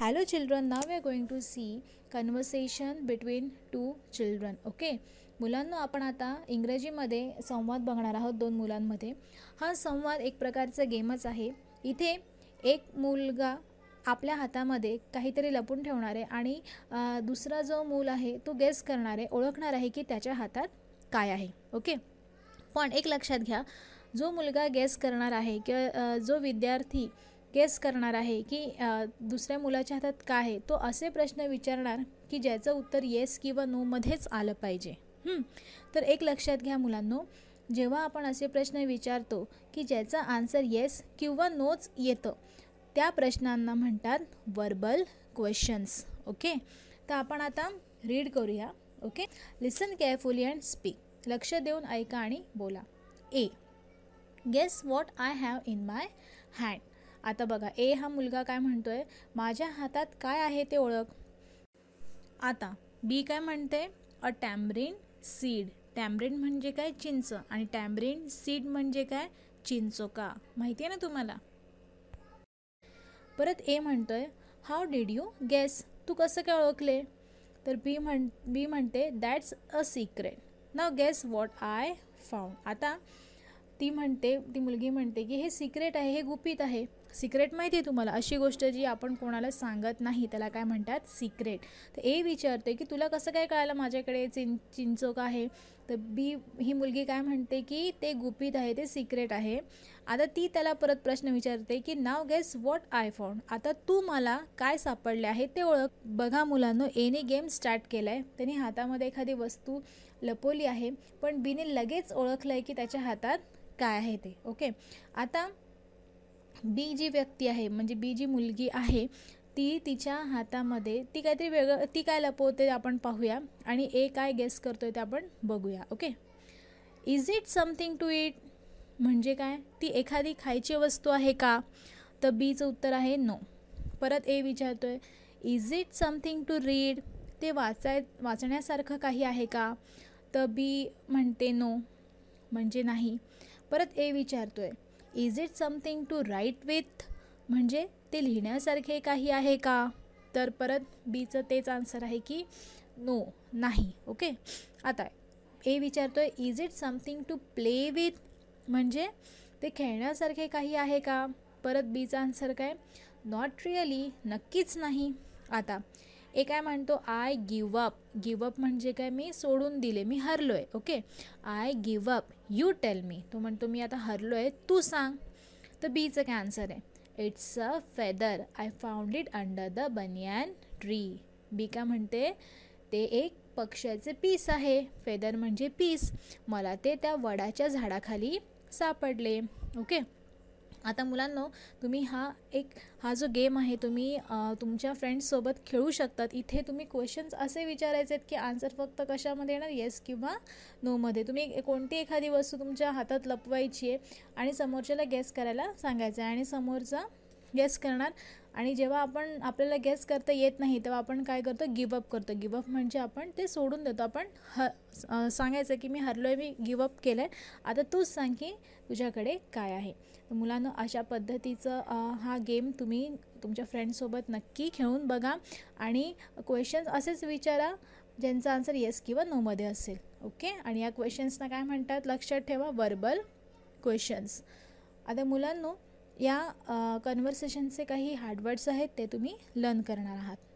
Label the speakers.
Speaker 1: hello children now we are going to see conversation between two children okay मुलांना आपण आता इंग्रजीमध्ये संवाद बघणार आहोत दोन मुलांमध्ये हा संवाद एक प्रकारचा गेमच आहे इथे एक मुलगा आपल्या हातामध्ये काहीतरी लपून ठेवणार आहे आणि दुसरा जो मूल आहे तो गेस करणार आहे ओळखणार आहे की त्याच्या हातात काय आहे ओके पण एक लक्षात घ्या जो मुलगा गेस करणार आहे किंवा जो विद्यार्थी केस करणार आहे की दुसऱ्या मुलाच्या हातात काय आहे तो असे प्रश्न विचारणार की ज्याचं उत्तर येस किंवा नोमध्येच आलं पाहिजे तर एक लक्षात घ्या मुलांनो जेव्हा आपण असे प्रश्न विचारतो की ज्याचा आन्सर येस किंवा नोच येतं त्या प्रश्नांना म्हणतात वर्बल क्वेश्चन्स ओके तर आपण आता रीड करूया okay listen carefully and speak लक्ष देऊन ऐका आणि बोला A guess what I have in my hand आता बघा ए हा मुलगा काय म्हणतोय माझ्या हातात काय आहे ते ओळख आता बी काय म्हणते अ टॅम्ब्रिन सीड टॅम्ब्रिन म्हणजे काय चिंच आणि टॅम्ब्रिन सीड म्हणजे काय चिंचोका माहिती आहे ना तुम्हाला परत ए म्हणतोय हाऊ डीड यू गेस तू कसं काय ओळखले तर बी म्हण बी म्हणते that's a secret now guess what I found आता ती म्हणते ती मुलगी म्हणते की हे सिक्रेट आहे हे गुपित आहे सिक्रेट माहिती आहे तुम्हाला अशी गोष्ट जी आपण कोणाला सांगत नाही त्याला काय म्हणतात सिक्रेट तर ए विचारते की तुला कसं काय कळायला माझ्याकडे चिं चिंचोक आहे तर बी ही मुलगी काय म्हणते की ते गुपित आहे ते सिक्रेट आहे आता ती त्याला परत प्रश्न विचारते की now guess what I found आता तू मला काय सापडले आहे ते ओळख बघा मुलांनो एने गेम स्टार्ट केलं आहे त्यांनी हातामध्ये एखादी वस्तू लपवली आहे पण बीने लगेच ओळखलं आहे की त्याच्या हातात काय आहे ते ओके आता बी जी व्यक्ती आहे म्हणजे बी जी मुलगी आहे ती तिच्या हातामध्ये ती काहीतरी वेगळं ती काय लपवते आपण पाहूया आणि ए काय गेस करतोय ते आपण बघूया okay is it something to eat म्हणजे काय ती एखादी खायची वस्तू आहे का तर बीचं उत्तर आहे नो परत ए विचारतो आहे is it something to read ते वाचाय वाचण्यासारखं काही आहे का तर बी म्हणते नो म्हणजे नाही परत ए विचारतो आहे is it something to write with म्हणजे ते लिहिण्यासारखे काही आहे का तर परत बीचं तेच आन्सर आहे की नो नाही ओके आता ए विचारतो आहे is it something to play with म्हणजे ते खेळण्यासारखे काही आहे का परत बीचा आन्सर काय नॉट रिअली नक्कीच नाही आता एक काय म्हणतो I give up give up म्हणजे काय मी सोडून दिले मी हरलो आहे okay I give up you tell me तो म्हणतो मी आता हरलो आहे तू सांग तर बीचं काय आन्सर आहे it's a feather I found it under the banyan tree B काय म्हणते ते एक पक्ष्याचे पीस आहे फेदर म्हणजे पीस मला ते त्या वडाच्या झाडाखाली सापडले ओके आता मुलांनो तुम्ही हा एक हा जो गेम आहे तुम्ही तुमच्या फ्रेंड्ससोबत खेळू शकतात इथे तुम्ही क्वेश्चन्स असे विचारायचे आहेत की आन्सर फक्त कशामध्ये येणार येस किंवा नोमध्ये तुम्ही कोणती एखादी वस्तू तुमच्या हातात लपवायची आहे आणि समोरच्याला गेस करायला सांगायचं आहे आणि समोरचा गेस करणार आणि जेव्हा आपण आपल्याला गेस करता येत नाही तेव्हा आपण काय करतो गिवअप करतो गिवअप म्हणजे आपण ते सोडून देतो आपण ह सांगायचं की मी हरलो आहे मी गिवअप केलं आहे आता तूच सांग की तुझ्याकडे काय आहे मुलांनो अशा पद्धतीचं हा गेम तुम्ही तुमच्या फ्रेंडसोबत नक्की खेळून बघा आणि क्वेश्चन्स असेच विचारा ज्यांचा आन्सर येस किंवा नोमध्ये असेल ओके आणि या क्वेश्चन्सना काय म्हणतात लक्षात ठेवा वर्बल क्वेश्चन्स आता मुलांनो या कन्व्हर्सेशनचे काही हार्डवर्ड्स आहेत ते तुम्ही लर्न करणार आहात